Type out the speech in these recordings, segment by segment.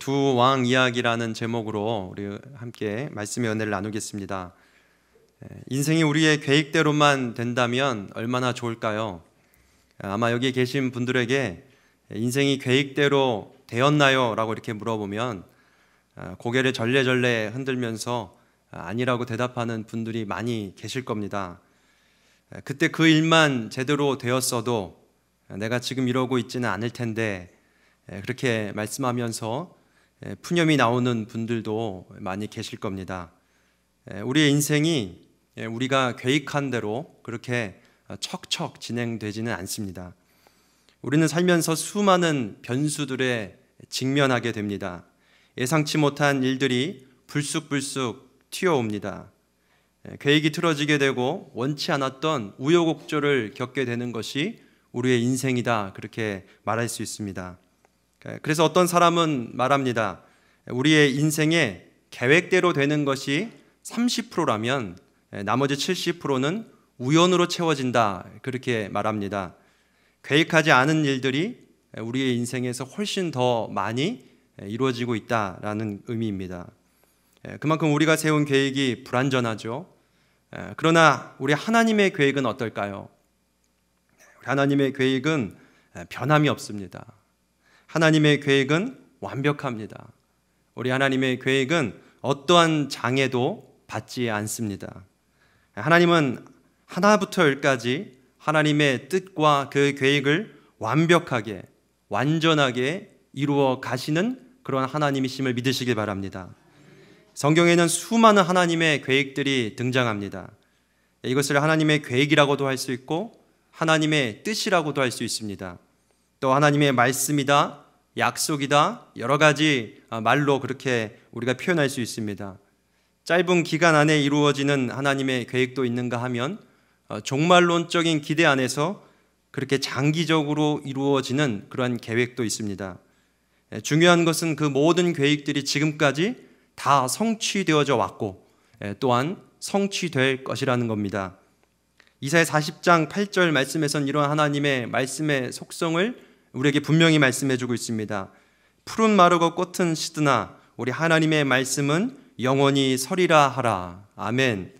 두 왕 이야기라는 제목으로 우리 함께 말씀의 은혜를 나누겠습니다. 예, 인생이 우리의 계획대로만 된다면 얼마나 좋을까요? 예, 아마 여기 계신 분들에게 인생이 계획대로 되었나요? 라고 이렇게 물어보면 아, 고개를 절레절레 흔들면서 아, 아니라고 대답하는 분들이 많이 계실 겁니다. 예, 그때 그 일만 제대로 되었어도 내가 지금 이러고 있지는 않을 텐데 예, 그렇게 말씀하면서 예, 푸념이 나오는 분들도 많이 계실 겁니다. 예, 우리의 인생이 우리가 계획한 대로 그렇게 어, 척척 진행되지는 않습니다. 우리는 살면서 수많은 변수들에 직면하게 됩니다. 예상치 못한 일들이 불쑥불쑥 튀어옵니다. 계획이 틀어지게 되고 원치 않았던 우여곡절을 겪게 되는 것이 우리의 인생이다 그렇게 말할 수 있습니다. 그래서 어떤 사람은 말합니다. 우리의 인생에 계획대로 되는 것이 30%라면 예, 나머지 70%는 우연으로 채워진다. 그렇게 말합니다. 계획하지 않은 일들이 예, 우리의 인생에서 훨씬 더 많이 예, 이루어지고 있다라는 의미입니다. 그만큼 우리가 세운 계획이 불완전하죠. 그러나 우리 하나님의 계획은 어떨까요? 하나님의 계획은 변함이 없습니다. 하나님의 계획은 완벽합니다. 우리 하나님의 계획은 어떠한 장애도 받지 않습니다. 하나님은 하나부터 열까지 하나님의 뜻과 그 계획을 완벽하게, 완전하게 이루어 가시는 그런 하나님이심을 믿으시길 바랍니다. 성경에는 수많은 하나님의 계획들이 등장합니다. 이것을 하나님의 계획이라고도 할 수 있고 하나님의 뜻이라고도 할 수 있습니다. 또 하나님의 말씀이다, 약속이다, 여러 가지 어, 말로 그렇게 우리가 표현할 수 있습니다. 짧은 기간 안에 이루어지는 하나님의 계획도 있는가 하면 어, 종말론적인 기대 안에서 그렇게 장기적으로 이루어지는 그러 계획도 있습니다. 예, 중요한 것은 그 모든 계획들이 지금까지 다 성취되어져 왔고 예, 또한 성취될 것이라는 겁니다. 이사의 40장 8절 말씀에선 이러 하나님의 말씀의 속성을 우리에게 분명히 말씀해주고 있습니다. 푸른 마르고 꽃은 시드나 우리 하나님의 말씀은 영원히 서리라 하라. 아멘.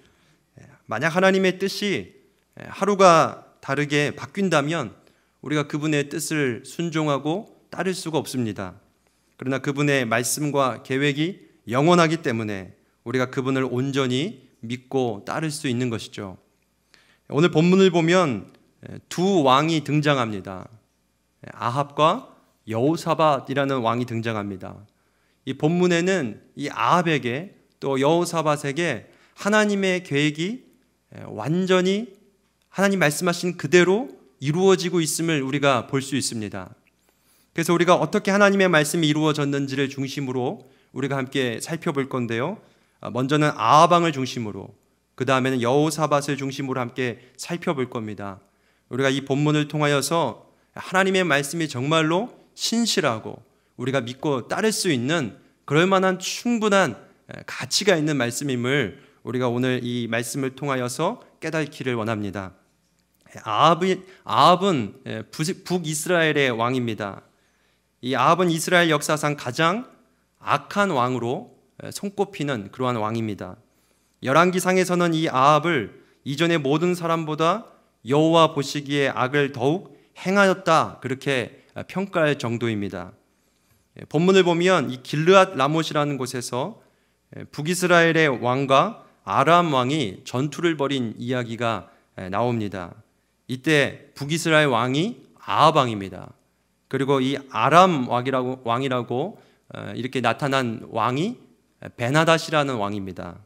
예, 만약 하나님의 뜻이 예, 하루가 다르게 바뀐다면 우리가 그분의 뜻을 순종하고 따를 수가 없습니다. 그러나 그분의 말씀과 계획이 영원하기 때문에 우리가 그분을 온전히 믿고 따를 수 있는 것이죠. 오늘 본문을 보면 예, 두 왕이 등장합니다. 아합과 여호사밧이라는 왕이 등장합니다. 이 본문에는 이 아합에게 또 여호사밧에게 하나님의 계획이 완전히 하나님 말씀하신 그대로 이루어지고 있음을 우리가 볼 수 있습니다. 그래서 우리가 어떻게 하나님의 말씀이 이루어졌는지를 중심으로 우리가 함께 살펴볼 건데요. 아, 먼저는 아하방을 중심으로 그 다음에는 여호사밧을 중심으로 함께 살펴볼 겁니다. 우리가 이 본문을 통하여서 하나님의 말씀이 정말로 신실하고 우리가 믿고 따를 수 있는 그럴 만한 충분한 가치가 있는 말씀임을 우리가 오늘 이 말씀을 통하여서 깨닫기를 원합니다. 아합이, 아합은 북이스라엘의 왕입니다. 이 아합은 이스라엘 역사상 가장 악한 왕으로 손꼽히는 그러한 왕입니다. 열왕기상에서는 이 아합을 이전의 모든 사람보다 여호와 보시기에 악을 더욱 행하였다 그렇게 평가할 정도입니다. 예, 본문을 보면 이 길르앗 라못이라는 곳에서 예, 북이스라엘의 왕과 아람 왕이 전투를 벌인 이야기가 예, 나옵니다. 이때 북이스라엘 왕이 아합 왕입니다. 그리고 이 아람 왕이라고 왕이라고 어, 이렇게 나타난 왕이 베나닷이라는 왕입니다.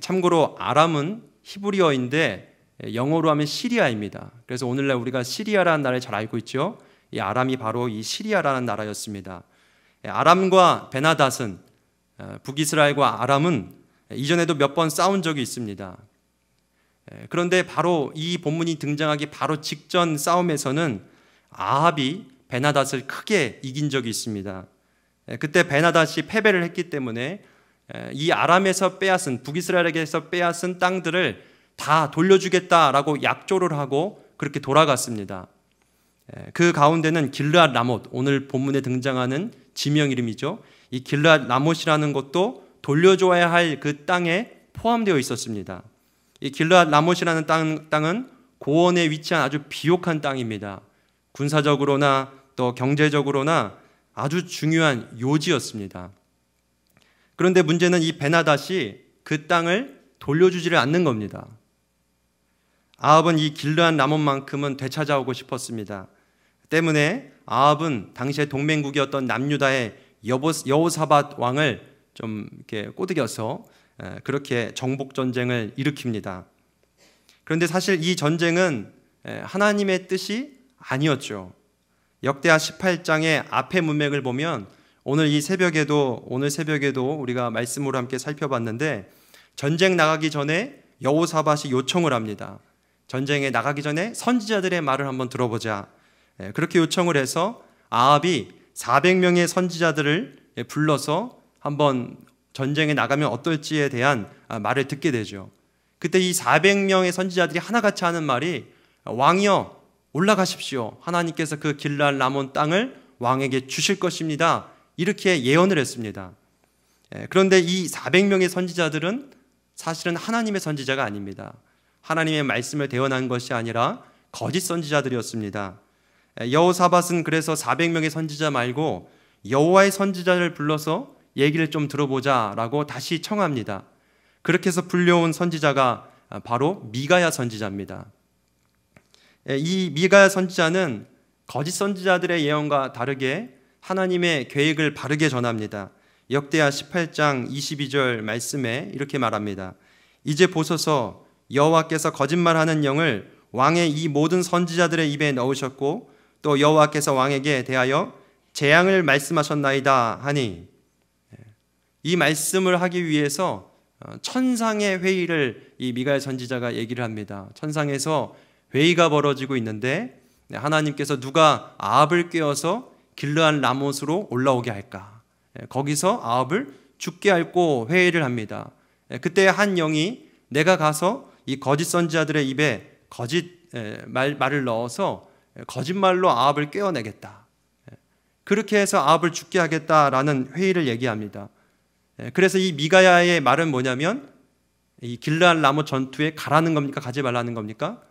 참고로 아람은 히브리어인데 예, 영어로 하면 시리아입니다. 그래서 오늘날 우리가 시리아라는 나라를 잘 알고 있죠. 이 아람이 바로 이 시리아라는 나라였습니다. 예, 아람과 베나닷은 어, 북이스라엘과 아람은 이전에도 몇 번 싸운 적이 있습니다. 예, 그런데 바로 이 본문이 등장하기 바로 직전 싸움에서는 아합이 베나닷을 크게 이긴 적이 있습니다. 그때 베나닷이 패배를 했기 때문에 이 아람에서 빼앗은 북이스라엘에게서 빼앗은 땅들을 다 돌려주겠다라고 약조를 하고 그렇게 돌아갔습니다. 예, 그 가운데는 길르앗 라못, 오늘 본문에 등장하는 지명 이름이죠. 이 길르앗 라못이라는 것도 돌려줘야 할 그 땅에 포함되어 있었습니다. 이 길르앗 라못이라는 땅, 땅은 고원에 위치한 아주 비옥한 땅입니다. 군사적으로나 또 경제적으로나 아주 중요한 요지였습니다. 그런데 문제는 이베나다시그 땅을 돌려주지를 않는 겁니다. 아합은 이 길르한 남원만큼은 되찾아오고 싶었습니다. 때문에 아합은 당시의 동맹국이었던 남유다의 여호사밧 왕을 좀 이렇게 꼬드겨서 그렇게 정복 전쟁을 일으킵니다. 그런데 사실 이 전쟁은 하나님의 뜻이 아니었죠. 역대하 18장의 앞의 문맥을 보면 오늘 이 새벽에도 오늘 새벽에도 우리가 말씀으로 함께 살펴봤는데 전쟁 나가기 전에 여호사밧이 요청을 합니다. 전쟁에 나가기 전에 선지자들의 말을 한번 들어보자. 예, 그렇게 요청을 해서 아합이 400명의 선지자들을 예, 불러서 한번 전쟁에 나가면 어떨지에 대한 아, 말을 듣게 되죠. 그때 이 400명의 선지자들이 하나같이 하는 말이 왕이여 올라가십시오. 하나님께서 그 길랄 남은 땅을 왕에게 주실 것입니다. 이렇게 예언을 했습니다. 예, 그런데 이 400명의 선지자들은 사실은 하나님의 선지자가 아닙니다. 하나님의 말씀을 대원한 것이 아니라 거짓 선지자들이었습니다. 여호사밧은 그래서 400명의 선지자 말고 여호와의 선지자를 불러서 얘기를 좀 들어보자라고 다시 청합니다. 그렇게 해서 불려온 선지자가 바로 미가야 선지자입니다. 이 미가야 선지자는 거짓 선지자들의 예언과 다르게 하나님의 계획을 바르게 전합니다. 역대하 18장 22절 말씀에 이렇게 말합니다. 이제 보소서 여호와께서 거짓말하는 영을 왕의 이 모든 선지자들의 입에 넣으셨고 또 여호와께서 왕에게 대하여 재앙을 말씀하셨나이다 하니 예. 이 말씀을 하기 위해서 어, 천상의 회의를 이 미가엘 선지자가 얘기를 합니다. 천상에서 회의가 벌어지고 있는데 네, 하나님께서 누가 아합을 깨어서 길르한 라못으로 올라오게 할까? 예, 거기서 아합을 죽게 할고 회의를 합니다. 예, 그때 한 영이 내가 가서 이 거짓 선지자들의 입에 거짓 말, 말을 넣어서 거짓말로 아합을 깨어내겠다. 그렇게 해서 아합을 죽게 하겠다라는 회의를 얘기합니다. 그래서 이 미가야의 말은 뭐냐면 이 길랄 나무 전투에 가라는 겁니까? 가지 말라는 겁니까?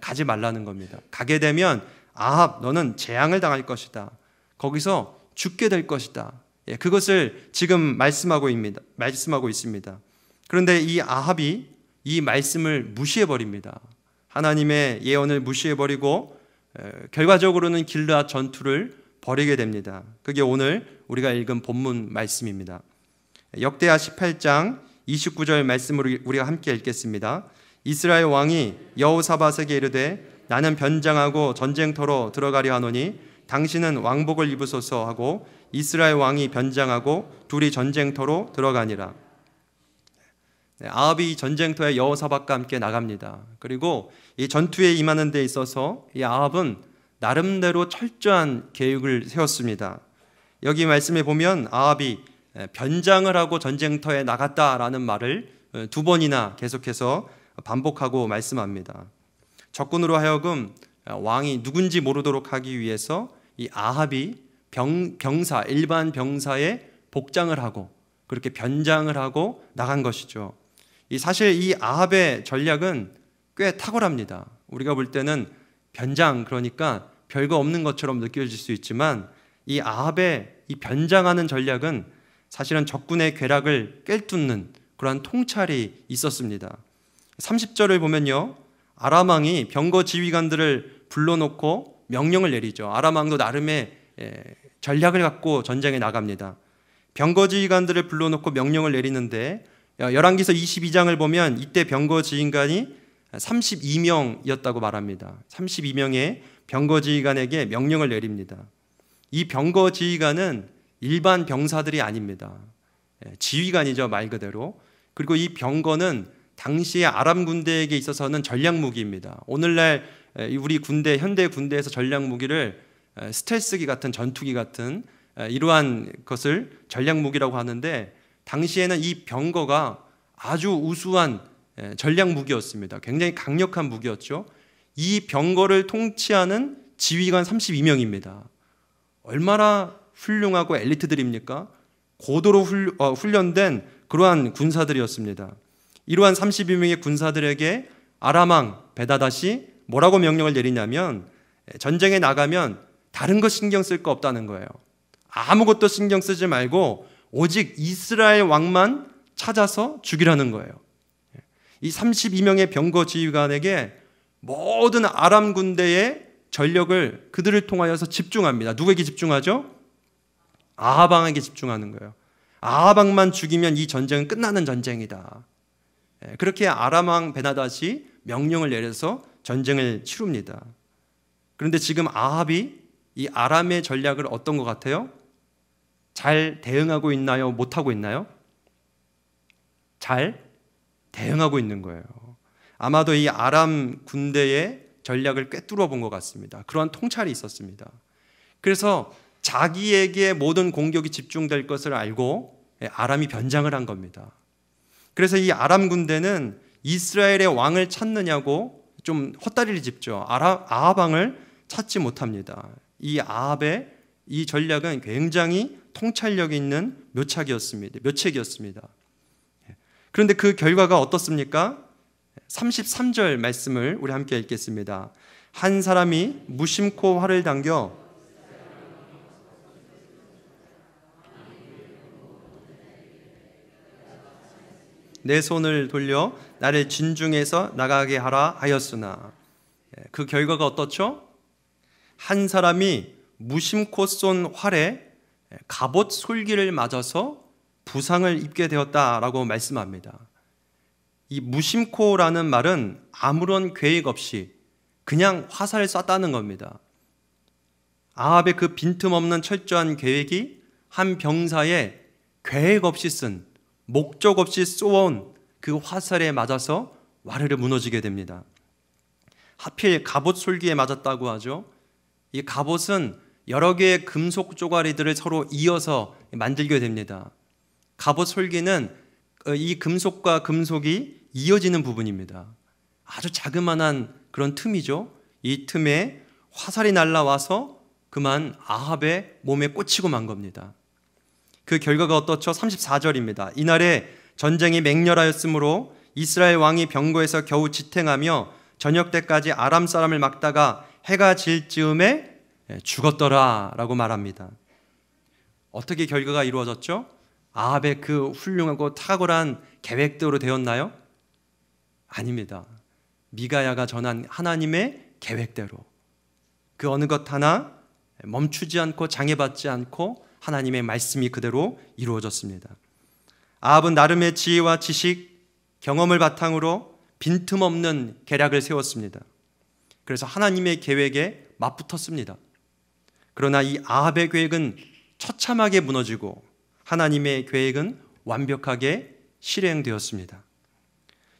가지 말라는 겁니다. 가게 되면 아합 너는 재앙을 당할 것이다. 거기서 죽게 될 것이다. 예, 그것을 지금 말씀하고 있습니다. 말씀하고 있습니다. 그런데 이 아합이 이 말씀을 무시해버립니다. 하나님의 예언을 무시해버리고 결과적으로는 길라 전투를 벌이게 됩니다. 그게 오늘 우리가 읽은 본문 말씀입니다. 역대하 18장 29절 말씀을 우리가 함께 읽겠습니다. 이스라엘 왕이 여호사밧에게 이르되 나는 변장하고 전쟁터로 들어가려 하노니 당신은 왕복을 입으소서 하고 이스라엘 왕이 변장하고 둘이 전쟁터로 들어가니라. 네, 아합이 전쟁터에 여호사박과 함께 나갑니다. 그리고 이 전투에 임하는 데 있어서 이 아합은 나름대로 철저한 계획을 세웠습니다. 여기 말씀에 보면 아합이 변장을 하고 전쟁터에 나갔다라는 말을 두 번이나 계속해서 반복하고 말씀합니다. 적군으로 하여금 왕이 누군지 모르도록 하기 위해서 이 아합이 병, 병사 일반 병사의 복장을 하고 그렇게 변장을 하고 나간 것이죠. 이 사실 이 아합의 전략은 꽤 탁월합니다. 우리가 볼 때는 변장 그러니까 별거 없는 것처럼 느껴질 수 있지만 이 아합의 이 변장하는 전략은 사실은 적군의 괴락을 깰뚫는 그러한 통찰이 있었습니다. 30절을 보면요. 아람왕이 병거 지휘관들을 불러놓고 명령을 내리죠. 아람왕도 나름의 예, 전략을 갖고 전쟁에 나갑니다. 병거 지휘관들을 불러놓고 명령을 내리는데 열왕기서 22장을 보면 이때 병거지 휘관이 32명이었다고 말합니다. 32명의 병거지휘관에게 명령을 내립니다. 이 병거지휘관은 일반 병사들이 아닙니다. 예, 지휘관이죠 말 그대로. 그리고 이 병거는 당시의 아람 군대에게 있어서는 전략 무기입니다. 오늘날 예, 우리 군대 현대 군대에서 전략 무기를 예, 스텔스기 같은 전투기 같은 이러한 것을 전략 무기라고 하는데 당시에는 이 병거가 아주 우수한 예, 전략 무기였습니다. 굉장히 강력한 무기였죠. 이 병거를 통치하는 지휘관 32명입니다. 얼마나 훌륭하고 엘리트들입니까? 고도로 어, 훈련된 그러한 군사들이었습니다. 이러한 32명의 군사들에게 아람왕 베다다시 뭐라고 명령을 내리냐면 예, 전쟁에 나가면 다른 거 신경 쓸 거 없다는 거예요. 아무것도 신경 쓰지 말고 오직 이스라엘 왕만 찾아서 죽이라는 거예요. 이 32명의 병거 지휘관에게 모든 아람 군대의 전력을 그들을 통하여서 집중합니다. 누구에게 집중하죠? 아하방에게 집중하는 거예요. 아하방만 죽이면 이 전쟁은 끝나는 전쟁이다. 예, 그렇게 아람왕 베나다시 명령을 내려서 전쟁을 치릅니다. 그런데 지금 아합이 이 아람의 전략을 어떤 것 같아요? 잘 대응하고 있나요? 못하고 있나요? 잘 대응하고 있는 거예요. 아마도 이 아람 군대의 전략을 꿰뚫어 본 것 같습니다. 그러한 통찰이 있었습니다. 그래서 자기에게 모든 공격이 집중될 것을 알고 예, 아람이 변장을 한 겁니다. 그래서 이 아람 군대는 이스라엘의 왕을 찾느냐고 좀 헛다리를 짚죠. 아합 왕을 찾지 못합니다. 이 아합의 이 전략은 굉장히 통찰력 있는 묘착이었습니다. 묘책이었습니다. 예. 그런데 그 결과가 어떻습니까? 33절 말씀을 우리 함께 읽겠습니다. 한 사람이 무심코 활을 당겨 내 손을 돌려 나를 진중에서 나가게 하라 하였으나 예. 그 결과가 어떻죠? 한 사람이 무심코 쏜 활에 갑옷 솔기를 맞아서 부상을 입게 되었다라고 말씀합니다. 이 무심코라는 말은 아무런 계획 없이 그냥 화살을 쐈다는 겁니다. 아합의 그 빈틈없는 철저한 계획이 한 병사의 계획 없이 쓴 목적 없이 쏘아온 그 화살에 맞아서 와르르 무너지게 됩니다. 하필 갑옷 솔기에 맞았다고 하죠. 이 갑옷은 여러 개의 금속 조가리들을 서로 이어서 만들게 됩니다. 갑옷 솔기는 어, 이 금속과 금속이 이어지는 부분입니다. 아주 자그마한 그런 틈이죠. 이 틈에 화살이 날라와서 그만 아합의 몸에 꽂히고 만 겁니다. 그 결과가 어떻죠? 34절입니다. 이날에 전쟁이 맹렬하였으므로 이스라엘 왕이 병거에서 겨우 지탱하며 저녁 때까지 아람 사람을 막다가 해가 질 즈음에 예, 죽었더라라고 말합니다. 어떻게 결과가 이루어졌죠? 아합의 그 훌륭하고 탁월한 계획대로 되었나요? 아닙니다. 미가야가 전한 하나님의 계획대로 그 어느 것 하나 멈추지 않고 장애받지 않고 하나님의 말씀이 그대로 이루어졌습니다. 아합은 나름의 지혜와 지식, 경험을 바탕으로 빈틈없는 계략을 세웠습니다. 그래서 하나님의 계획에 맞붙었습니다. 그러나 이 아합의 계획은 처참하게 무너지고 하나님의 계획은 완벽하게 실행되었습니다.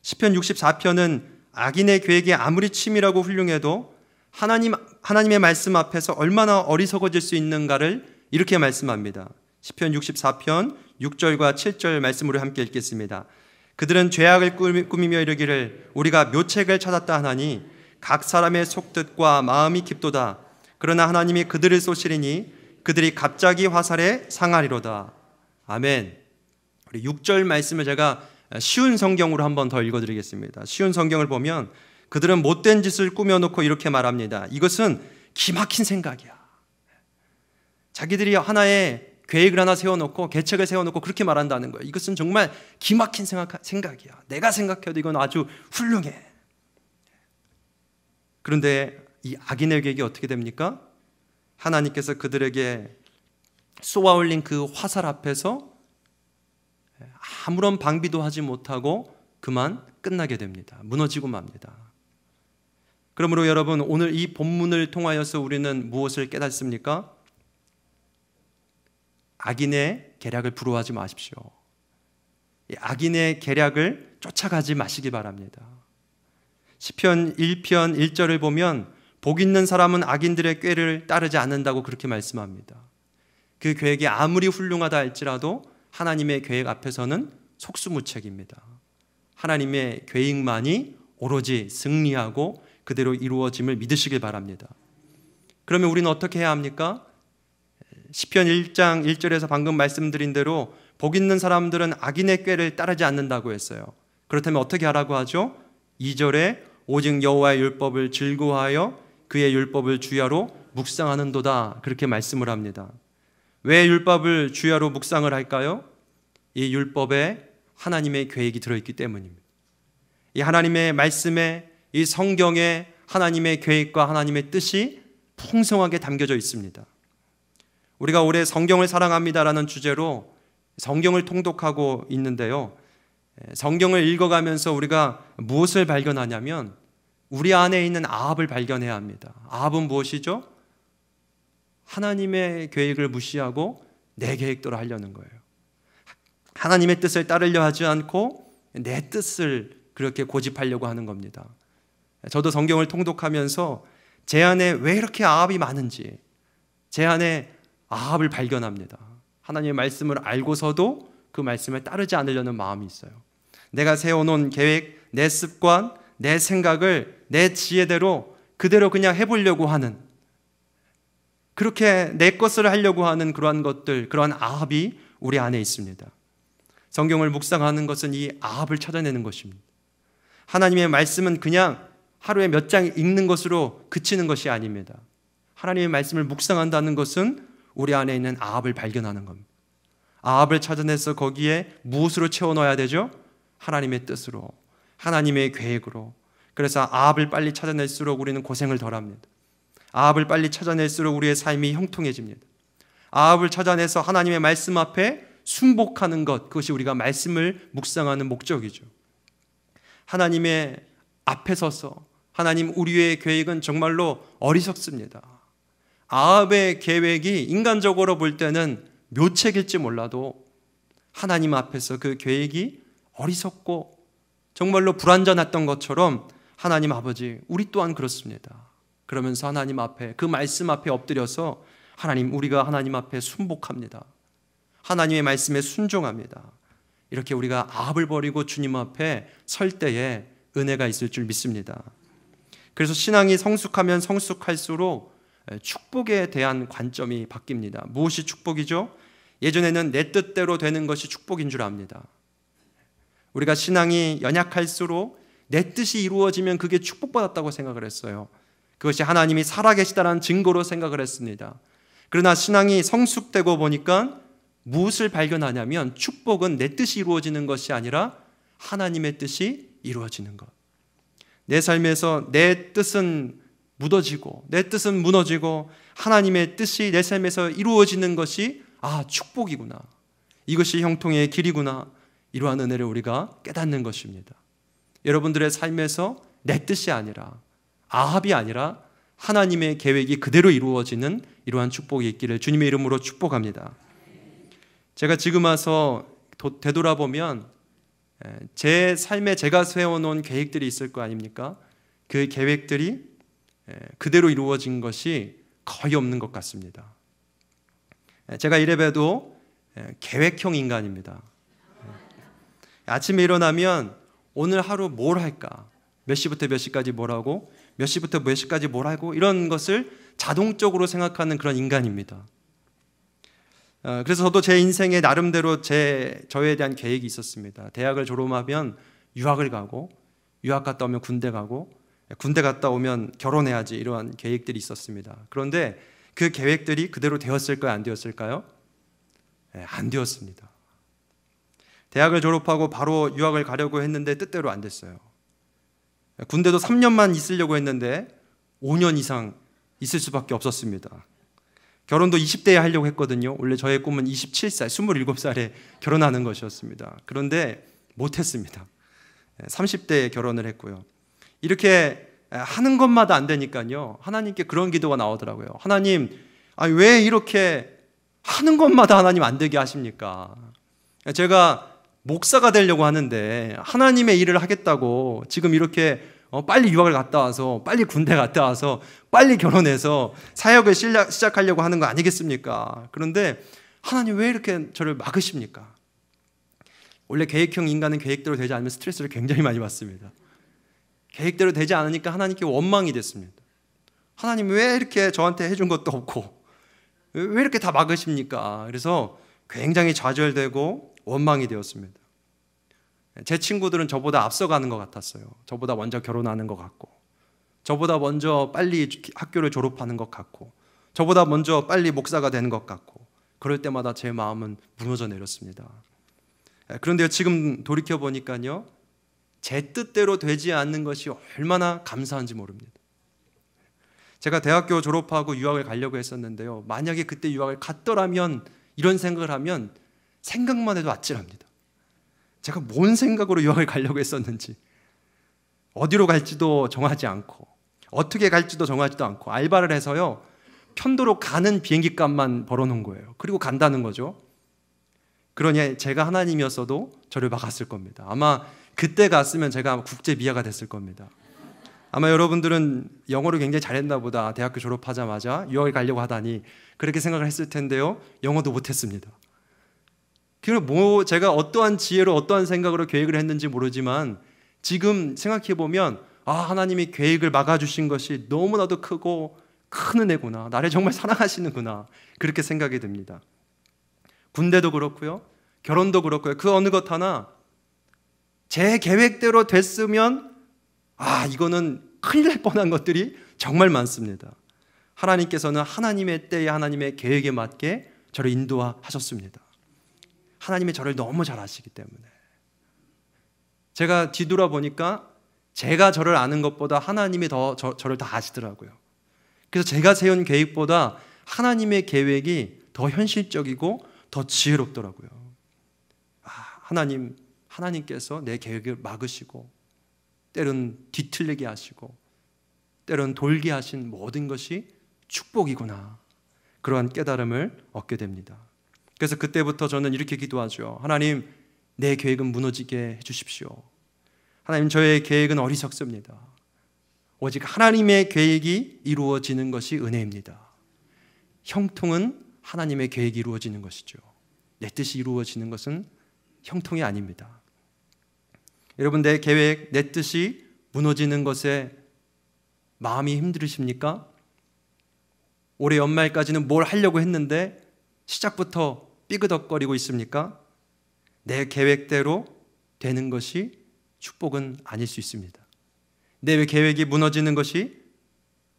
시편 64편은 악인의 계획이 아무리 치밀하고 훌륭해도 하나님 하나님의 말씀 앞에서 얼마나 어리석어질 수 있는가를 이렇게 말씀합니다. 시편 64편 6절과 7절 말씀으로 함께 읽겠습니다. 그들은 죄악을 꾸미며 이르기를 우리가 묘책을 찾았다 하나니 각 사람의 속뜻과 마음이 깊도다 그러나 하나님이 그들을 쏘시리니 그들이 갑자기 화살에 상하리로다. 아멘. 우리 6절 말씀을 제가 쉬운 성경으로 한번 더 읽어드리겠습니다. 쉬운 성경을 보면 그들은 못된 짓을 꾸며놓고 이렇게 말합니다. 이것은 기막힌 생각이야. 자기들이 하나의 계획을 하나 세워놓고 계책을 세워놓고 그렇게 말한다는 거예요. 이것은 정말 기막힌 생각, 생각이야. 내가 생각해도 이건 아주 훌륭해. 그런데 이악인의 계획이 어떻게 됩니까? 하나님께서 그들에게 쏘아 올린 그 화살 앞에서 아무런 방비도 하지 못하고 그만 끝나게 됩니다. 무너지고 맙니다. 그러므로 여러분 오늘 이 본문을 통하여서 우리는 무엇을 깨닫습니까? 악인의 계략을 부러워하지 마십시오. 악인의 계략을 쫓아가지 마시기 바랍니다. 시편 1편 1절을 보면 복 있는 사람은 악인들의 꾀를 따르지 않는다고 그렇게 말씀합니다. 그 계획이 아무리 훌륭하다 할지라도 하나님의 계획 앞에서는 속수무책입니다. 하나님의 계획만이 오로지 승리하고 그대로 이루어짐을 믿으시길 바랍니다. 그러면 우리는 어떻게 해야 합니까? 1 0편 1장 1절에서 방금 말씀드린 대로 복 있는 사람들은 악인의 꾀를 따르지 않는다고 했어요. 그렇다면 어떻게 하라고 하죠? 2절에 오직 여호와의 율법을 즐거워하여 그의 율법을 주야로 묵상하는도다 그렇게 말씀을 합니다. 왜 율법을 주야로 묵상을 할까요? 이 율법에 하나님의 계획이 들어있기 때문입니다. 이 하나님의 말씀에 이 성경에 하나님의 계획과 하나님의 뜻이 풍성하게 담겨져 있습니다. 우리가 올해 성경을 사랑합니다라는 주제로 성경을 통독하고 있는데요. 성경을 읽어가면서 우리가 무엇을 발견하냐면 우리 안에 있는 아합을 발견해야 합니다. 아합은 무엇이죠? 하나님의 계획을 무시하고 내 계획대로 하려는 거예요. 하나님의 뜻을 따르려 하지 않고 내 뜻을 그렇게 고집하려고 하는 겁니다. 저도 성경을 통독하면서 제 안에 왜 이렇게 아합이 많은지 제 안에 아합을 발견합니다. 하나님의 말씀을 알고서도 그 말씀을 따르지 않으려는 마음이 있어요. 내가 세워놓은 계획, 내 습관, 내 생각을 내 지혜대로 그대로 그냥 해보려고 하는 그렇게 내 것을 하려고 하는 그러한 것들, 그러한 아합이 우리 안에 있습니다. 성경을 묵상하는 것은 이 아합을 찾아내는 것입니다. 하나님의 말씀은 그냥 하루에 몇 장 읽는 것으로 그치는 것이 아닙니다. 하나님의 말씀을 묵상한다는 것은 우리 안에 있는 아합을 발견하는 겁니다. 아합을 찾아내서 거기에 무엇으로 채워 넣어야 되죠? 하나님의 뜻으로, 하나님의 계획으로. 그래서 아합을 빨리 찾아낼수록 우리는 고생을 덜합니다. 아합을 빨리 찾아낼수록 우리의 삶이 형통해집니다. 아합을 찾아내서 하나님의 말씀 앞에 순복하는 것 그것이 우리가 말씀을 묵상하는 목적이죠. 하나님의 앞에 서서 하나님 우리의 계획은 정말로 어리석습니다. 아합의 계획이 인간적으로 볼 때는 묘책일지 몰라도 하나님 앞에서 그 계획이 어리석고 정말로 불완전했던 것처럼 하나님 아버지, 우리 또한 그렇습니다. 그러면서 하나님 앞에 그 말씀 앞에 엎드려서 하나님 우리가 하나님 앞에 순복합니다. 하나님의 말씀에 순종합니다. 이렇게 우리가 압을 버리고 주님 앞에 설 때에 은혜가 있을 줄 믿습니다. 그래서 신앙이 성숙하면 성숙할수록 축복에 대한 관점이 바뀝니다. 무엇이 축복이죠? 예전에는 내 뜻대로 되는 것이 축복인 줄 압니다. 우리가 신앙이 연약할수록 내 뜻이 이루어지면 그게 축복받았다고 생각을 했어요. 그것이 하나님이 살아계시다는 증거로 생각을 했습니다. 그러나 신앙이 성숙되고 보니까 무엇을 발견하냐면 축복은 내 뜻이 이루어지는 것이 아니라 하나님의 뜻이 이루어지는 것. 내 삶에서 내 뜻은 무너지고 내 뜻은 무너지고 하나님의 뜻이 내 삶에서 이루어지는 것이 아 축복이구나. 이것이 형통의 길이구나. 이러한 은혜를 우리가 깨닫는 것입니다. 여러분들의 삶에서 내 뜻이 아니라 아합이 아니라 하나님의 계획이 그대로 이루어지는 이러한 축복이 있기를 주님의 이름으로 축복합니다. 제가 지금 와서 되돌아보면 제 삶에 제가 세워놓은 계획들이 있을 거 아닙니까? 그 계획들이 그대로 이루어진 것이 거의 없는 것 같습니다. 제가 이래봬도 계획형 인간입니다. 아침에 일어나면 오늘 하루 뭘 할까? 몇 시부터 몇 시까지 뭘 하고, 몇 시부터 몇 시까지 뭘 하고, 이런 것을 자동적으로 생각하는 그런 인간입니다. 어, 그래서 저도 제 인생에 나름대로 제, 저에 대한 계획이 있었습니다. 대학을 졸업하면 유학을 가고, 유학 갔다 오면 군대 가고, 군대 갔다 오면 결혼해야지 이러한 계획들이 있었습니다. 그런데 그 계획들이 그대로 되었을까요? 안 되었을까요? 예, 안 되었습니다. 대학을 졸업하고 바로 유학을 가려고 했는데 뜻대로 안 됐어요. 군대도 3년만 있으려고 했는데 5년 이상 있을 수밖에 없었습니다. 결혼도 20대에 하려고 했거든요. 원래 저의 꿈은 27살, 27살에 결혼하는 것이었습니다. 그런데 못했습니다. 30대에 예, 결혼을 했고요. 이렇게 하는 것마다 안 되니까요. 하나님께 그런 기도가 나오더라고요. 하나님, 아, 왜 이렇게 하는 것마다 하나님 안 되게 하십니까? 제가 목사가 되려고 하는데 하나님의 일을 하겠다고 지금 이렇게 어, 빨리 유학을 갔다 와서 빨리 군대 갔다 와서 빨리 결혼해서 사역을 시작하려고 하는 거 아니겠습니까? 그런데 하나님 왜 이렇게 저를 막으십니까? 원래 계획형 인간은 계획대로 되지 않으면 스트레스를 굉장히 많이 받습니다. 계획대로 되지 않으니까 하나님께 원망이 됐습니다. 하나님 왜 이렇게 저한테 해준 것도 없고 왜 이렇게 다 막으십니까? 그래서 굉장히 좌절되고 원망이 되었습니다. 제 친구들은 저보다 앞서가는 것 같았어요. 저보다 먼저 결혼하는 것 같고, 저보다 먼저 빨리 학교를 졸업하는 것 같고, 저보다 먼저 빨리 목사가 되는 것 같고, 그럴 때마다 제 마음은 무너져 내렸습니다. 그런데 지금 돌이켜 보니까요, 제 뜻대로 되지 않는 것이 얼마나 감사한지 모릅니다. 제가 대학교 졸업하고 유학을 가려고 했었는데요. 만약에 그때 유학을 갔더라면 이런 생각을 하면 생각만 해도 아찔합니다. 제가 뭔 생각으로 유학을 가려고 했었는지, 어디로 갈지도 정하지 않고, 어떻게 갈지도 정하지도 않고, 알바를 해서요, 편도로 가는 비행기 값만 벌어놓은 거예요. 그리고 간다는 거죠. 그러니 제가 하나님이었어도 저를 막았을 겁니다. 아마 그때 갔으면 제가 국제 미아가 됐을 겁니다. 아마 여러분들은 영어를 굉장히 잘했나 보다. 대학교 졸업하자마자 유학을 가려고 하다니 그렇게 생각을 했을 텐데요. 영어도 못했습니다. 뭐 제가 어떠한 지혜로 어떠한 생각으로 계획을 했는지 모르지만 지금 생각해 보면 아 하나님이 계획을 막아주신 것이 너무나도 크고 큰 은혜구나 나를 정말 사랑하시는구나 그렇게 생각이 듭니다. 군대도 그렇고요, 결혼도 그렇고요. 그 어느 것 하나 제 계획대로 됐으면 아 이거는 큰일 날 뻔한 것들이 정말 많습니다. 하나님께서는 하나님의 때에 하나님의 계획에 맞게 저를 인도하셨습니다. 하나님의 저를 너무 잘 아시기 때문에 제가 뒤돌아보니까 제가 저를 아는 것보다 하나님이 더 저, 저를 다 아시더라고요. 그래서 제가 세운 계획보다 하나님의 계획이 더 현실적이고 더 지혜롭더라고요. 아, 하나님, 하나님께서 내 계획을 막으시고 때론 뒤틀리게 하시고 때론 돌게 하신 모든 것이 축복이구나. 그러한 깨달음을 얻게 됩니다. 그래서 그때부터 저는 이렇게 기도하죠. 하나님, 내 계획은 무너지게 해주십시오. 하나님, 저의 계획은 어리석습니다. 오직 하나님의 계획이 이루어지는 것이 은혜입니다. 형통은 하나님의 계획이 이루어지는 것이죠. 내 뜻이 이루어지는 것은 형통이 아닙니다. 여러분, 내 계획, 내 뜻이 무너지는 것에 마음이 힘들으십니까? 올해 연말까지는 뭘 하려고 했는데 시작부터 삐그덕거리고 있습니까? 내 계획대로 되는 것이 축복은 아닐 수 있습니다. 내 계획이 무너지는 것이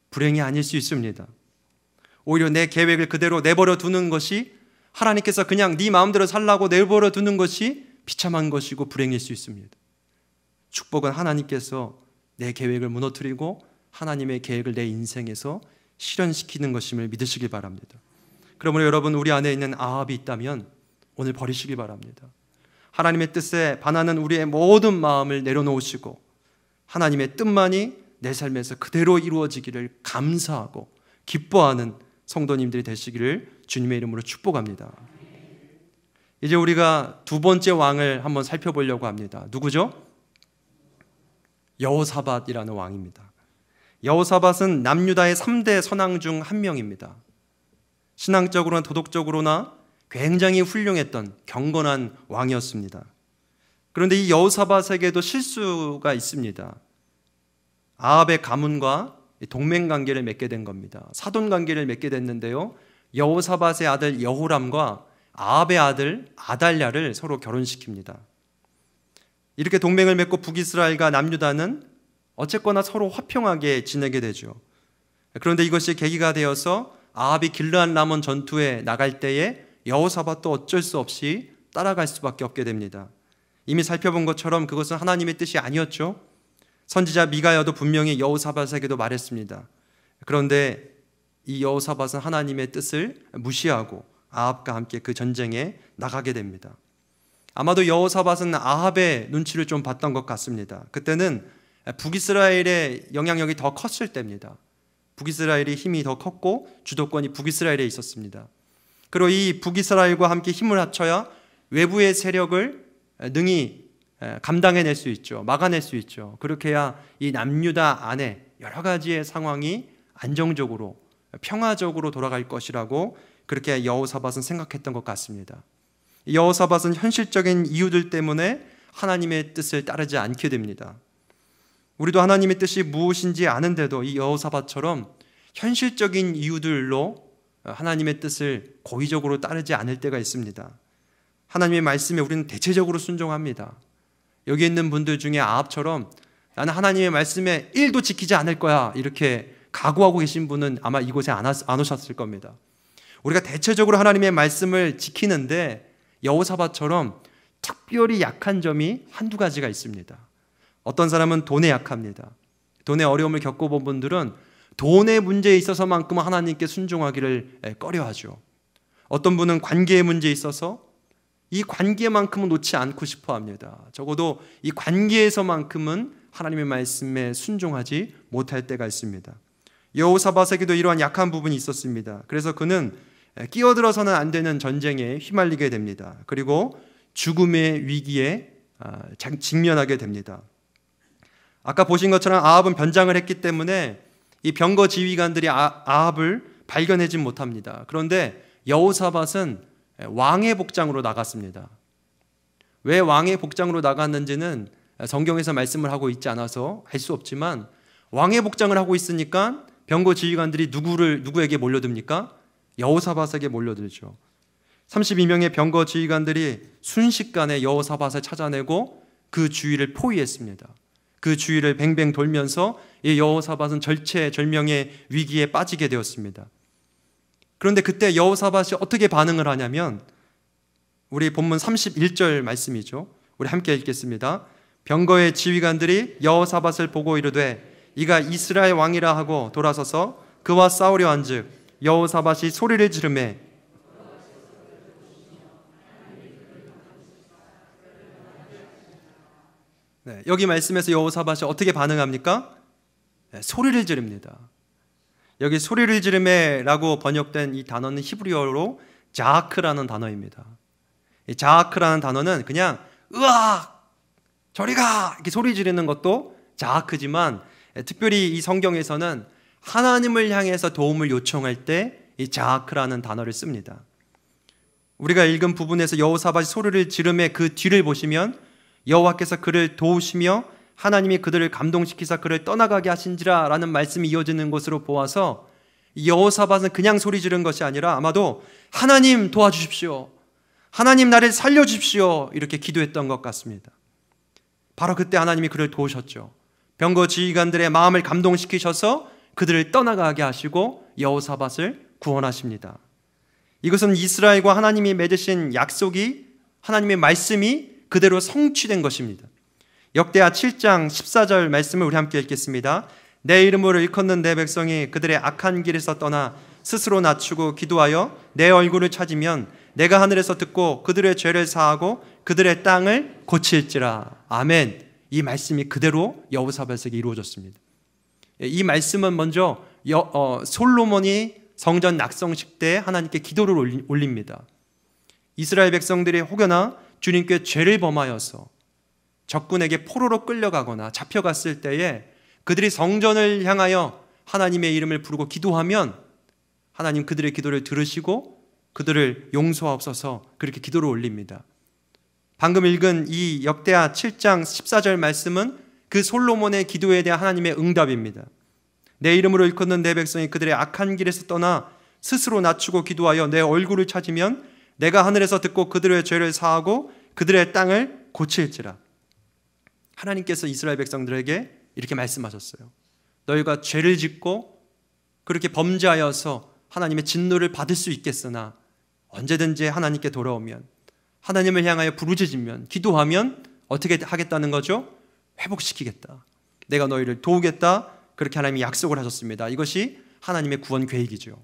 불행이 아닐 수 있습니다. 오히려 내 계획을 그대로 내버려 두는 것이 하나님께서 그냥 네 마음대로 살라고 내버려 두는 것이 비참한 것이고 불행일 수 있습니다. 축복은 하나님께서 내 계획을 무너뜨리고 하나님의 계획을 내 인생에서 실현시키는 것임을 믿으시길 바랍니다. 그러므로 여러분 우리 안에 있는 아합이 있다면 오늘 버리시기 바랍니다. 하나님의 뜻에 반하는 우리의 모든 마음을 내려놓으시고 하나님의 뜻만이 내 삶에서 그대로 이루어지기를 감사하고 기뻐하는 성도님들이 되시기를 주님의 이름으로 축복합니다. 이제 우리가 두 번째 왕을 한번 살펴보려고 합니다. 누구죠? 여호사밧이라는 왕입니다. 여호사밧은 남유다의 3대 선왕 중 한 명입니다. 신앙적으로나 도덕적으로나 굉장히 훌륭했던 경건한 왕이었습니다. 그런데 이 여호사밧에게도 실수가 있습니다. 아합의 가문과 동맹 관계를 맺게 된 겁니다. 사돈 관계를 맺게 됐는데요. 여호사밧의 아들 여호람과 아합의 아들 아달랴를 서로 결혼시킵니다. 이렇게 동맹을 맺고 북이스라엘과 남유다는 어쨌거나 서로 화평하게 지내게 되죠. 그런데 이것이 계기가 되어서 아합이 길르한 남은 전투에 나갈 때에 여호사밧도 어쩔 수 없이 따라갈 수밖에 없게 됩니다. 이미 살펴본 것처럼 그것은 하나님의 뜻이 아니었죠. 선지자 미가야도 분명히 여호사밧에게도 말했습니다. 그런데 이 여호사밧은 하나님의 뜻을 무시하고 아합과 함께 그 전쟁에 나가게 됩니다. 아마도 여호사밧은 아합의 눈치를 좀 봤던 것 같습니다. 그때는 북이스라엘의 영향력이 더 컸을 때입니다. 북이스라엘의 힘이 더 컸고 주도권이 북이스라엘에 있었습니다. 그리고 이 북이스라엘과 함께 힘을 합쳐야 외부의 세력을 능히 감당해낼 수 있죠. 막아낼 수 있죠. 그렇게 해야 이 남유다 안에 여러 가지의 상황이 안정적으로 평화적으로 돌아갈 것이라고 그렇게 여호사밧은 생각했던 것 같습니다. 여호사밧은 현실적인 이유들 때문에 하나님의 뜻을 따르지 않게 됩니다. 우리도 하나님의 뜻이 무엇인지 아는데도 이 여호사밧처럼 현실적인 이유들로 하나님의 뜻을 고의적으로 따르지 않을 때가 있습니다. 하나님의 말씀에 우리는 대체적으로 순종합니다. 여기 있는 분들 중에 아합처럼 나는 하나님의 말씀에 1도 지키지 않을 거야. 이렇게 각오하고 계신 분은 아마 이곳에 안, 왔, 안 오셨을 겁니다. 우리가 대체적으로 하나님의 말씀을 지키는데 여호사밧처럼 특별히 약한 점이 한두 가지가 있습니다. 어떤 사람은 돈에 약합니다. 돈에 어려움을 겪어본 분들은 돈의 문제에 있어서만큼 하나님께 순종하기를 예, 꺼려하죠. 어떤 분은 관계의 문제에 있어서 이 관계만큼은 놓지 않고 싶어 합니다. 적어도 이 관계에서만큼은 하나님의 말씀에 순종하지 못할 때가 있습니다. 여호사바에게도 이러한 약한 부분이 있었습니다. 그래서 그는 예, 끼어들어서는 안 되는 전쟁에 휘말리게 됩니다. 그리고 죽음의 위기에 아, 직면하게 됩니다. 아까 보신 것처럼 아합은 변장을 했기 때문에 이 병거 지휘관들이 아, 합을 발견해진 못합니다. 그런데 여호사밧은 왕의 복장으로 나갔습니다. 왜 왕의 복장으로 나갔는지는 성경에서 말씀을 하고 있지 않아서 알수 없지만 왕의 복장을 하고 있으니까 병거 지휘관들이 누구를 누구에게 몰려듭니까? 여호사밧에게 몰려들죠. 32명의 병거 지휘관들이 순식간에 여호사밧을 찾아내고 그 주위를 포위했습니다. 그 주위를 뱅뱅 돌면서 이 여호사밧은 절체절명의 위기에 빠지게 되었습니다. 그런데 그때 여호사밧이 어떻게 반응을 하냐면 우리 본문 31절 말씀이죠. 우리 함께 읽겠습니다. 병거의 지휘관들이 여호사밧을 보고 이르되 이가 이스라엘 왕이라 하고 돌아서서 그와 싸우려 한즉 여호사밧이 소리를 지르매 네, 여기 말씀에서 여호사밧이 어떻게 반응합니까? 네, 소리를 지릅니다. 여기 소리를 지름에라고 번역된 이 단어는 히브리어로 자크라는 단어입니다. 이자크라는 단어는 그냥 으악 저리 가 이렇게 소리 지르는 것도 자크지만 예, 특별히 이 성경에서는 하나님을 향해서 도움을 요청할 때 이자크라는 단어를 씁니다. 우리가 읽은 부분에서 여호사밧이 소리를 지름의 그 뒤를 보시면 여호와께서 그를 도우시며 하나님이 그들을 감동시키사 그를 떠나가게 하신지라라는 말씀이 이어지는 것으로 보아서 여호사밧은 그냥 소리 지른 것이 아니라 아마도 하나님 도와주십시오. 하나님 나를 살려 주십시오. 이렇게 기도했던 것 같습니다. 바로 그때 하나님이 그를 도우셨죠. 병거 지휘관들의 마음을 감동시키셔서 그들을 떠나가게 하시고 여호사밧을 구원하십니다. 이것은 이스라엘과 하나님이 맺으신 약속이 하나님의 말씀이 그대로 성취된 것입니다. 역대하 7장 14절 말씀을 우리 함께 읽겠습니다. 내 이름으로 일컫는 내 백성이 그들의 악한 길에서 떠나 스스로 낮추고 기도하여 내 얼굴을 찾으면 내가 하늘에서 듣고 그들의 죄를 사하고 그들의 땅을 고칠지라. 아멘. 이 말씀이 그대로 여우사발색이 이루어졌습니다. 이 말씀은 먼저 여, 어, 솔로몬이 성전 낙성식 때 하나님께 기도를 올립니다. 이스라엘 백성들이 혹여나 주님께 죄를 범하여서 적군에게 포로로 끌려가거나 잡혀갔을 때에 그들이 성전을 향하여 하나님의 이름을 부르고 기도하면 하나님 그들의 기도를 들으시고 그들을 용서하옵소서 그렇게 기도를 올립니다. 방금 읽은 이 역대하 7장 14절 말씀은 그 솔로몬의 기도에 대한 하나님의 응답입니다. 내 이름으로 일컫는 내 백성이 그들의 악한 길에서 떠나 스스로 낮추고 기도하여 내 얼굴을 찾으면 내가 하늘에서 듣고 그들의 죄를 사하고 그들의 땅을 고칠지라. 하나님께서 이스라엘 백성들에게 이렇게 말씀하셨어요. 너희가 죄를 짓고 그렇게 범죄하여서 하나님의 진노를 받을 수 있겠으나 언제든지 하나님께 돌아오면 하나님을 향하여 부르짖으면 기도하면 어떻게 하겠다는 거죠? 회복시키겠다. 내가 너희를 도우겠다. 그렇게 하나님이 약속을 하셨습니다. 이것이 하나님의 구원 계획이죠.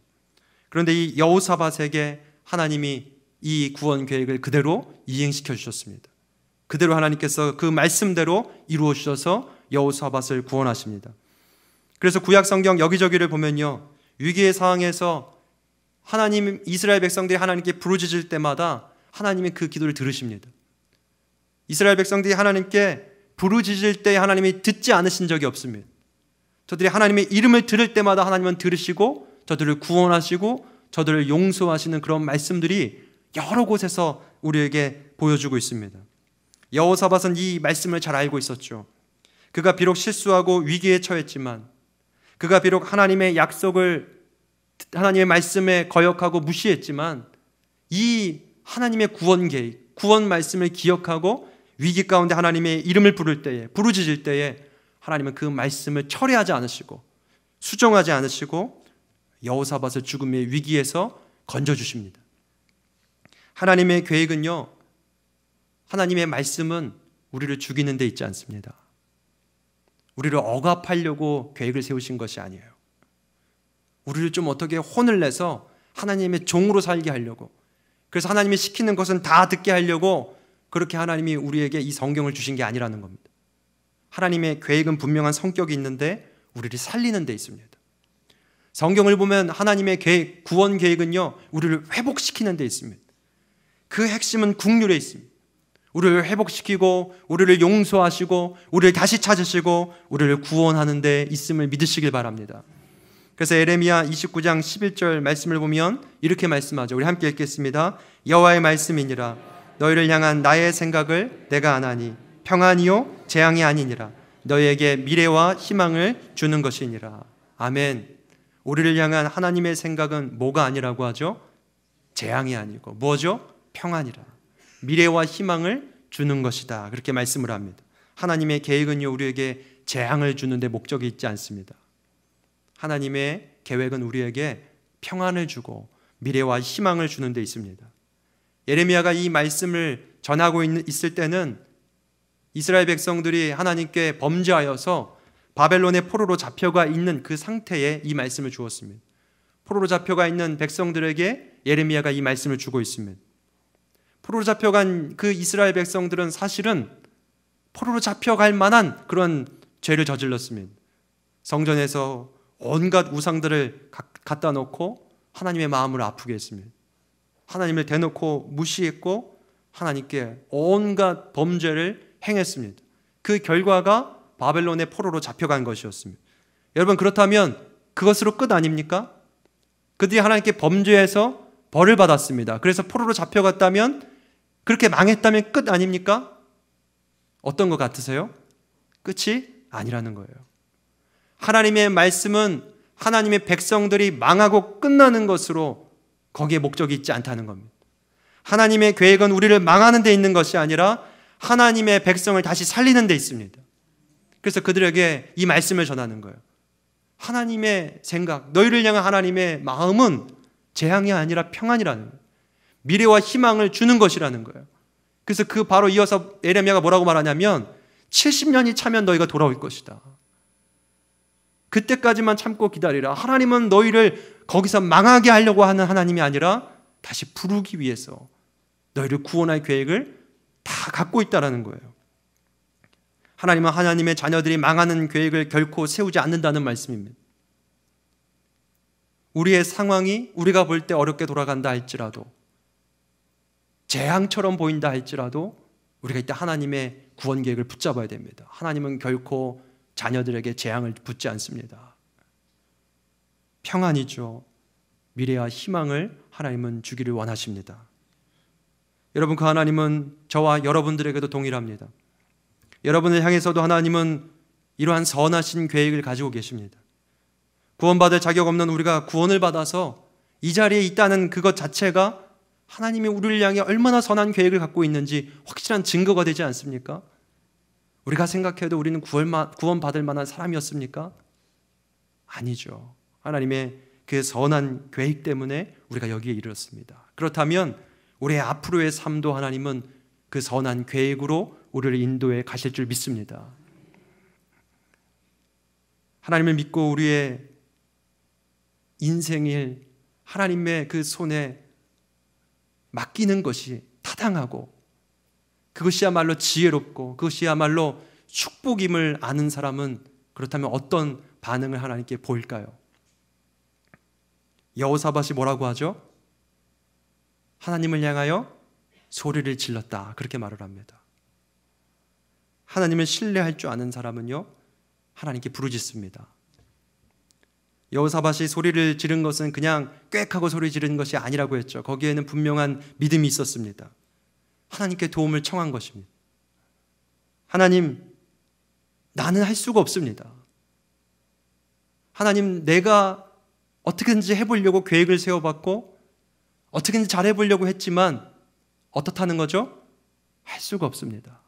그런데 이여우사밧에게 하나님이 이 구원 계획을 그대로 이행시켜 주셨습니다. 그대로 하나님께서 그 말씀대로 이루어 주셔서 여호사밧을 구원하십니다. 그래서 구약 성경 여기저기를 보면요. 위기의 상황에서 하나님 이스라엘 백성들이 하나님께 부르짖을 때마다 하나님이 그 기도를 들으십니다. 이스라엘 백성들이 하나님께 부르짖을 때 하나님이 듣지 않으신 적이 없습니다. 저들이 하나님의 이름을 들을 때마다 하나님은 들으시고 저들을 구원하시고 저들을 용서하시는 그런 말씀들이 여러 곳에서 우리에게 보여주고 있습니다. 여호사밧은 이 말씀을 잘 알고 있었죠. 그가 비록 실수하고 위기에 처했지만 그가 비록 하나님의 약속을 하나님의 말씀에 거역하고 무시했지만 이 하나님의 구원 계획, 구원 말씀을 기억하고 위기 가운데 하나님의 이름을 부를 때에 부르짖을 때에 하나님은 그 말씀을 철회하지 않으시고 수정하지 않으시고 여호사밧을 죽음의 위기에서 건져 주십니다. 하나님의 계획은요, 하나님의 말씀은 우리를 죽이는 데 있지 않습니다. 우리를 억압하려고 계획을 세우신 것이 아니에요. 우리를 좀 어떻게 혼을 내서 하나님의 종으로 살게 하려고. 그래서 하나님이 시키는 것은 다 듣게 하려고 그렇게 하나님이 우리에게 이 성경을 주신 게 아니라는 겁니다. 하나님의 계획은 분명한 성격이 있는데 우리를 살리는 데 있습니다. 성경을 보면 하나님의 계획, 구원 계획은요, 우리를 회복시키는 데 있습니다. 그 핵심은 국률에 있습니다. 우리를 회복시키고 우리를 용서하시고 우리를 다시 찾으시고 우리를 구원하는 데 있음을 믿으시길 바랍니다. 그래서 에레미야 29장 11절 말씀을 보면 이렇게 말씀하죠. 우리 함께 읽겠습니다. 여호와의 말씀이니라 너희를 향한 나의 생각을 내가 안하니 평안이요 재앙이 아니니라 너희에게 미래와 희망을 주는 것이니라. 아멘. 우리를 향한 하나님의 생각은 뭐가 아니라고 하죠? 재앙이 아니고 뭐죠? 평안이라 미래와 희망을 주는 것이다. 그렇게 말씀을 합니다. 하나님의 계획은요 우리에게 재앙을 주는데 목적이 있지 않습니다. 하나님의 계획은 우리에게 평안을 주고 미래와 희망을 주는 데 있습니다. 예레미야가 이 말씀을 전하고 있을 때는 이스라엘 백성들이 하나님께 범죄하여서 바벨론의 포로로 잡혀가 있는 그 상태에 이 말씀을 주었습니다. 포로로 잡혀가 있는 백성들에게 예레미야가 이 말씀을 주고 있습니다. 포로로 잡혀간 그 이스라엘 백성들은 사실은 포로로 잡혀갈 만한 그런 죄를 저질렀습니다. 성전에서 온갖 우상들을 갖다 놓고 하나님의 마음을 아프게 했습니다. 하나님을 대놓고 무시했고 하나님께 온갖 범죄를 행했습니다. 그 결과가 바벨론의 포로로 잡혀간 것이었습니다. 여러분 그렇다면 그것으로 끝 아닙니까? 그들이 하나님께 범죄해서 벌을 받았습니다. 그래서 포로로 잡혀갔다면 그렇게 망했다면 끝 아닙니까? 어떤 것 같으세요? 끝이 아니라는 거예요. 하나님의 말씀은 하나님의 백성들이 망하고 끝나는 것으로 거기에 목적이 있지 않다는 겁니다. 하나님의 계획은 우리를 망하는 데 있는 것이 아니라 하나님의 백성을 다시 살리는 데 있습니다. 그래서 그들에게 이 말씀을 전하는 거예요. 하나님의 생각, 너희를 향한 하나님의 마음은 재앙이 아니라 평안이라는 거예요. 미래와 희망을 주는 것이라는 거예요. 그래서 그 바로 이어서 에레미아가 뭐라고 말하냐면 70년이 차면 너희가 돌아올 것이다. 그때까지만 참고 기다리라. 하나님은 너희를 거기서 망하게 하려고 하는 하나님이 아니라 다시 부르기 위해서 너희를 구원할 계획을 다 갖고 있다라는 거예요. 하나님은 하나님의 자녀들이 망하는 계획을 결코 세우지 않는다는 말씀입니다. 우리의 상황이 우리가 볼 때 어렵게 돌아간다 할지라도 재앙처럼 보인다 할지라도 우리가 이때 하나님의 구원 계획을 붙잡아야 됩니다. 하나님은 결코 자녀들에게 재앙을 붙지 않습니다. 평안이죠. 미래와 희망을 하나님은 주기를 원하십니다. 여러분 그 하나님은 저와 여러분들에게도 동일합니다. 여러분을 향해서도 하나님은 이러한 선하신 계획을 가지고 계십니다. 구원받을 자격 없는 우리가 구원을 받아서 이 자리에 있다는 그것 자체가 하나님이 우리를 향해 얼마나 선한 계획을 갖고 있는지 확실한 증거가 되지 않습니까? 우리가 생각해도 우리는 구원받을 만한 사람이었습니까? 아니죠. 하나님의 그 선한 계획 때문에 우리가 여기에 이르렀습니다. 그렇다면 우리의 앞으로의 삶도 하나님은 그 선한 계획으로 우리를 인도해 가실 줄 믿습니다. 하나님을 믿고 우리의 인생을 하나님의 그 손에 맡기는 것이 타당하고 그것이야말로 지혜롭고 그것이야말로 축복임을 아는 사람은 그렇다면 어떤 반응을 하나님께 보일까요? 여호사밭이 뭐라고 하죠? 하나님을 향하여 소리를 질렀다 그렇게 말을 합니다. 하나님을 신뢰할 줄 아는 사람은요 하나님께 부르짖습니다. 여호사밭이 소리를 지른 것은 그냥 꽥하고 소리 지른 것이 아니라고 했죠. 거기에는 분명한 믿음이 있었습니다. 하나님께 도움을 청한 것입니다. 하나님, 나는 할 수가 없습니다. 하나님, 내가 어떻게든지 해보려고 계획을 세워봤고, 어떻게든지 잘 해보려고 했지만, 어떻다는 거죠? 할 수가 없습니다.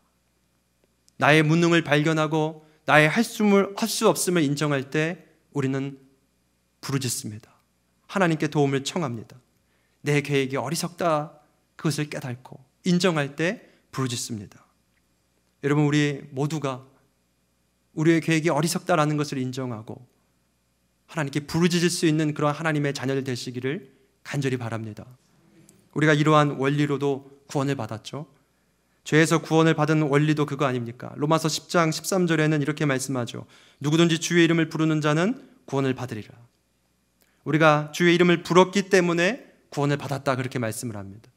나의 무능을 발견하고, 나의 할 수 없음을 인정할 때, 우리는 부르짖습니다. 하나님께 도움을 청합니다. 내 계획이 어리석다 그것을 깨닫고 인정할 때 부르짖습니다. 여러분 우리 모두가 우리의 계획이 어리석다라는 것을 인정하고 하나님께 부르짖을 수 있는 그런 하나님의 자녀들 되시기를 간절히 바랍니다. 우리가 이러한 원리로도 구원을 받았죠. 죄에서 구원을 받은 원리도 그거 아닙니까? 로마서 10장 13절에는 이렇게 말씀하죠. 누구든지 주의 이름을 부르는 자는 구원을 받으리라. 우리가 주의 이름을 불렀기 때문에 구원을 받았다 그렇게 말씀을 합니다.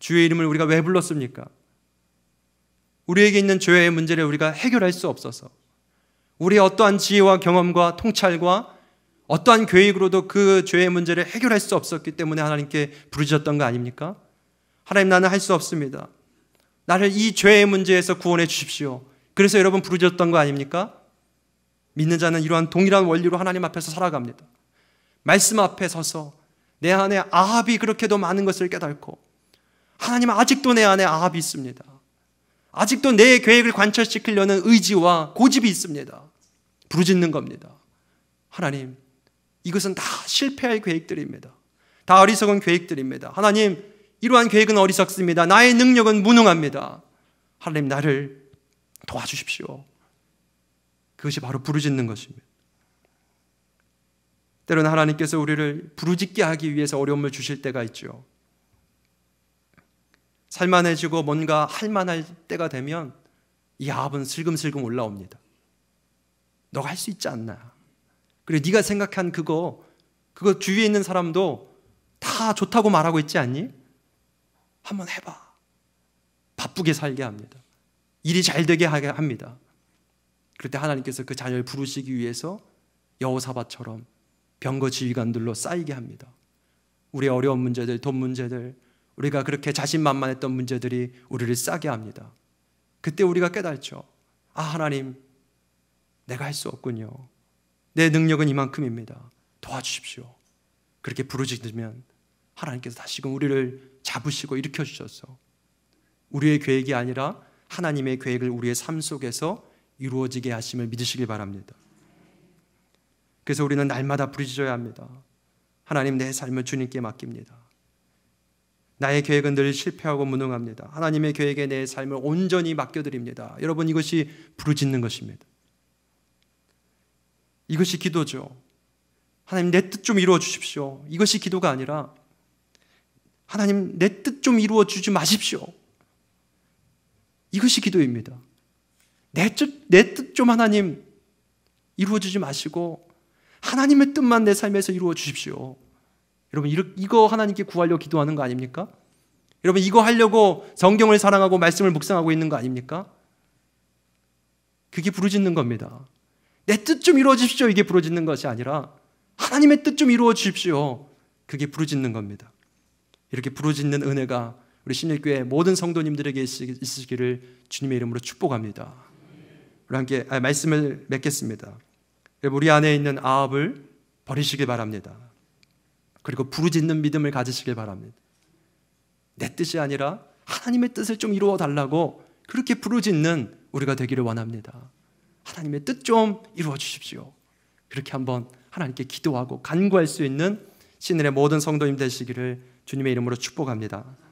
주의 이름을 우리가 왜 불렀습니까? 우리에게 있는 죄의 문제를 우리가 해결할 수 없어서 우리의 어떠한 지혜와 경험과 통찰과 어떠한 교육으로도그 죄의 문제를 해결할 수 없었기 때문에 하나님께 부르짖었던 거 아닙니까? 하나님 나는 할 수 없습니다. 나를 이 죄의 문제에서 구원해 주십시오. 그래서 여러분 부르짖었던 거 아닙니까? 믿는 자는 이러한 동일한 원리로 하나님 앞에서 살아갑니다. 말씀 앞에 서서 내 안에 아합이 그렇게도 많은 것을 깨닫고 하나님 아직도 내 안에 아합이 있습니다. 아직도 내 계획을 관철시키려는 의지와 고집이 있습니다. 부르짖는 겁니다. 하나님, 이것은 다 실패할 계획들입니다. 다 어리석은 계획들입니다. 하나님, 이러한 계획은 어리석습니다. 나의 능력은 무능합니다. 하나님, 나를 도와주십시오. 그것이 바로 부르짖는 것입니다. 때로는 하나님께서 우리를 부르짖게 하기 위해서 어려움을 주실 때가 있죠. 살만해지고 뭔가 할만할 때가 되면 이야은 슬금슬금 올라옵니다. 너가 할 수 있지 않나? 그리 네가 생각한 그거 그거 주위에 있는 사람도 다 좋다고 말하고 있지 않니? 한번 해봐. 바쁘게 살게 합니다. 일이 잘 되게 합니다. 그때 하나님께서 그 자녀를 부르시기 위해서 여호사밧처럼 병거 지휘관들로 쌓이게 합니다. 우리 어려운 문제들, 돈 문제들, 우리가 그렇게 자신만만했던 문제들이 우리를 싸게 합니다. 그때 우리가 깨달죠. 아, 하나님, 내가 할 수 없군요. 내 능력은 이만큼입니다. 도와주십시오. 그렇게 부르짖으면 하나님께서 다시금 우리를 잡으시고 일으켜 주셔서 우리의 계획이 아니라 하나님의 계획을 우리의 삶 속에서 이루어지게 하심을 믿으시길 바랍니다. 그래서 우리는 날마다 부르짖어야 합니다. 하나님 내 삶을 주님께 맡깁니다. 나의 계획은 늘 실패하고 무능합니다. 하나님의 계획에 내 삶을 온전히 맡겨드립니다. 여러분 이것이 부르짖는 것입니다. 이것이 기도죠. 하나님 내 뜻 좀 이루어 주십시오. 이것이 기도가 아니라 하나님 내 뜻 좀 이루어 주지 마십시오. 이것이 기도입니다. 내 뜻 내 뜻 좀 하나님 이루어 주지 마시고 하나님의 뜻만 내 삶에서 이루어 주십시오. 여러분 이거 하나님께 구하려 기도하는 거 아닙니까? 여러분 이거 하려고 성경을 사랑하고 말씀을 묵상하고 있는 거 아닙니까? 그게 부르짖는 겁니다. 내 뜻 좀 이루어 주십시오. 이게 부르짖는 것이 아니라 하나님의 뜻 좀 이루어 주십시오. 그게 부르짖는 겁니다. 이렇게 부르짖는 은혜가 우리 신일교회 모든 성도님들에게 있으시기를 주님의 이름으로 축복합니다. 우리 함께 아, 말씀을 맺겠습니다. 우리 안에 있는 아합을 버리시길 바랍니다. 그리고 부르짖는 믿음을 가지시길 바랍니다. 내 뜻이 아니라 하나님의 뜻을 좀 이루어 달라고 그렇게 부르짖는 우리가 되기를 원합니다. 하나님의 뜻 좀 이루어 주십시오. 그렇게 한번 하나님께 기도하고 간구할 수 있는 신의 모든 성도님 되시기를 주님의 이름으로 축복합니다.